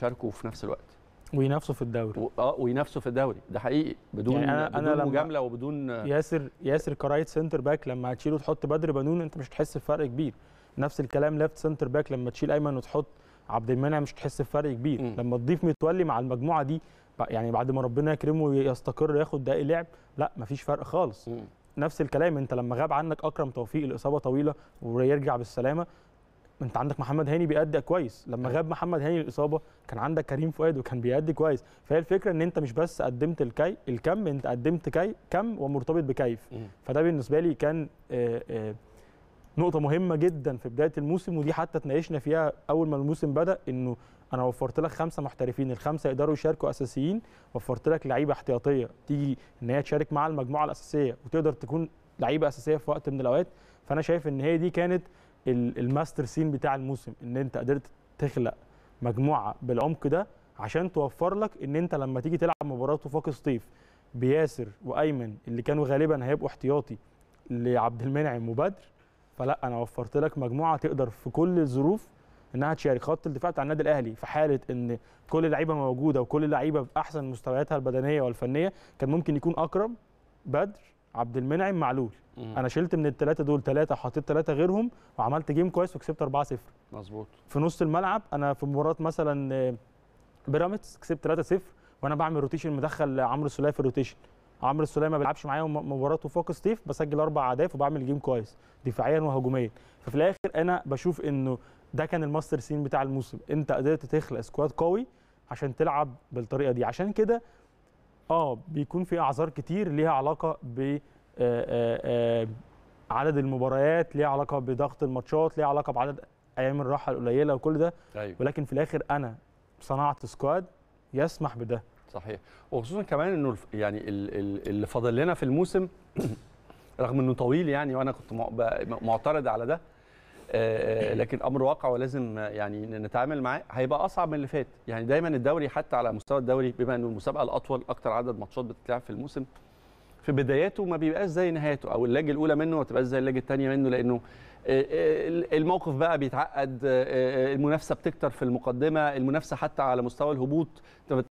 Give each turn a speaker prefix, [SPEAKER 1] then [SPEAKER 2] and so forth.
[SPEAKER 1] شاركوا في نفس الوقت وينافسوا في الدوري و... اه وينافسوا في الدوري ده حقيقي بدون يعني أنا بدون مجامله وبدون ياسر
[SPEAKER 2] ياسر كرايت سنتر باك لما هتشيله وتحط بدر بنون انت مش هتحس بفرق كبير نفس الكلام ليفت سنتر باك لما تشيل ايمن وتحط عبد المنعم مش هتحس بفرق كبير م. لما تضيف متولي مع المجموعه دي يعني بعد ما ربنا يكرمه ويستقر ياخد دقايق لعب لا مفيش فرق خالص م. نفس الكلام انت لما غاب عنك اكرم توفيق الاصابه طويله ويرجع بالسلامه انت عندك محمد هاني بيأدي كويس لما أيوه. غاب محمد هاني الاصابه كان عندك كريم فؤاد وكان بيأدي كويس فهي الفكره ان انت مش بس قدمت الكي الكم انت قدمت كي كم ومرتبط بكيف فده بالنسبه لي كان آه، آه، نقطه مهمه جدا في بدايه الموسم ودي حتى اتناقشنا فيها اول ما الموسم بدا انه انا وفرت لك خمسه محترفين الخمسه يقدروا يشاركوا اساسيين وفرت لك لعيبه احتياطيه تيجي ان هي تشارك مع المجموعه الاساسيه وتقدر تكون لعيبه اساسيه في وقت من الاوقات فانا شايف ان هي دي كانت الماستر سين بتاع الموسم ان انت قدرت تخلق مجموعه بالعمق ده عشان توفر لك ان انت لما تيجي تلعب مباراه وفاق سطيف بياسر وايمن اللي كانوا غالبا هيبقوا احتياطي لعبد المنعم وبدر فلا انا وفرت لك مجموعه تقدر في كل الظروف انها تشارك خط الدفاع بتاع النادي الاهلي في حاله ان كل اللعيبه موجوده وكل اللعيبه باحسن مستوياتها البدنيه والفنيه كان ممكن يكون اكرم بدر عبد المنعم معلول مم. انا شلت من الثلاثه دول ثلاثه وحطيت ثلاثه غيرهم وعملت جيم كويس وكسبت 4 0 مظبوط في نص الملعب انا في مباراه مثلا آه، بيراميدز كسبت 3 0 وانا بعمل روتيشن مدخل عمرو السليه في الروتيشن عمرو السليه ما بيلعبش معايا مباراته فوق ستيف بسجل اربع اهداف وبعمل جيم كويس دفاعيا وهجوميا ففي الاخر انا بشوف انه ده كان الماستر سين بتاع الموسم انت قدرت تخلق سكواد قوي عشان تلعب بالطريقه دي عشان كده اه بيكون في اعذار كتير ليها علاقه ب آه، آه، آه، عدد المباريات ليها علاقه بضغط الماتشات ليها علاقه بعدد ايام الراحه القليله وكل ده أيوة. ولكن في الاخر انا صنعت سكواد يسمح بده
[SPEAKER 1] صحيح وخصوصا كمان انه يعني اللي فاضل لنا في الموسم رغم انه طويل يعني وانا كنت معترض على ده آه، لكن امر واقع ولازم يعني نتعامل معاه هيبقى اصعب من اللي فات يعني دايما الدوري حتى على مستوى الدوري بما انه المسابقه الاطول اكتر عدد ماتشات بتتلعب في الموسم في بداياته ما بيبقاش زي نهايته او اللاج الاولى منه ما تبقاش زي اللاج الثانيه منه لانه آه، آه، الموقف بقى بيتعقد المنافسه بتكتر في المقدمه المنافسه حتى على مستوى الهبوط